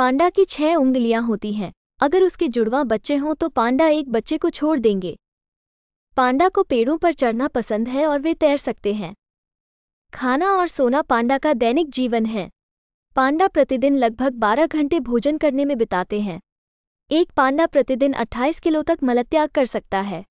पांडा की छह उंगलियां होती हैं अगर उसके जुड़वा बच्चे हों तो पांडा एक बच्चे को छोड़ देंगे पांडा को पेड़ों पर चढ़ना पसंद है और वे तैर सकते हैं खाना और सोना पांडा का दैनिक जीवन है पांडा प्रतिदिन लगभग 12 घंटे भोजन करने में बिताते हैं एक पांडा प्रतिदिन 28 किलो तक मलत्याग कर सकता है